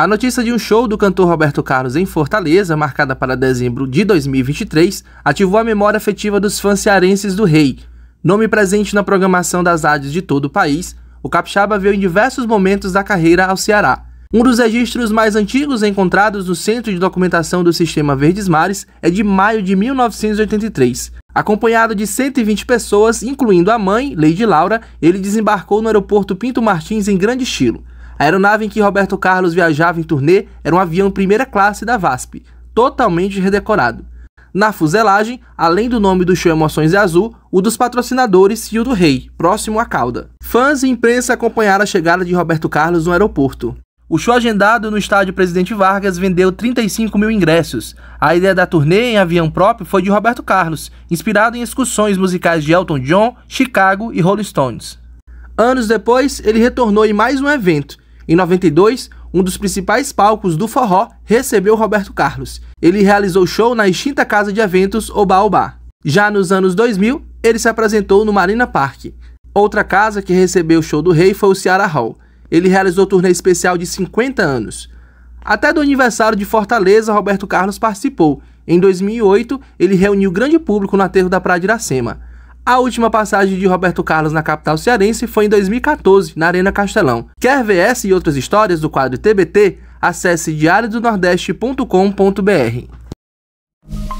A notícia de um show do cantor Roberto Carlos em Fortaleza, marcada para dezembro de 2023, ativou a memória afetiva dos fãs cearenses do Rei. Nome presente na programação das rádios de todo o país, o capixaba veio em diversos momentos da carreira ao Ceará. Um dos registros mais antigos encontrados no Centro de Documentação do Sistema Verdes Mares é de maio de 1983. Acompanhado de 120 pessoas, incluindo a mãe, Lady Laura, ele desembarcou no aeroporto Pinto Martins em grande estilo. A aeronave em que Roberto Carlos viajava em turnê era um avião primeira classe da VASP, totalmente redecorado. Na fuselagem, além do nome do show Emoções é Azul, o dos patrocinadores e o do Rei, próximo à cauda. Fãs e imprensa acompanharam a chegada de Roberto Carlos no aeroporto. O show agendado no estádio Presidente Vargas vendeu 35 mil ingressos. A ideia da turnê em avião próprio foi de Roberto Carlos, inspirado em excursões musicais de Elton John, Chicago e Rolling Stones. Anos depois, ele retornou em mais um evento, em 92, um dos principais palcos do forró recebeu Roberto Carlos. Ele realizou show na extinta casa de eventos Oba Oba. Já nos anos 2000, ele se apresentou no Marina Park. Outra casa que recebeu o show do rei foi o Ceará Hall. Ele realizou turnê especial de 50 anos. Até do aniversário de Fortaleza, Roberto Carlos participou. Em 2008, ele reuniu grande público no aterro da Praia de Iracema. A última passagem de Roberto Carlos na capital cearense foi em 2014, na Arena Castelão. Quer ver essa e outras histórias do quadro TBT? Acesse diariodonordeste.com.br.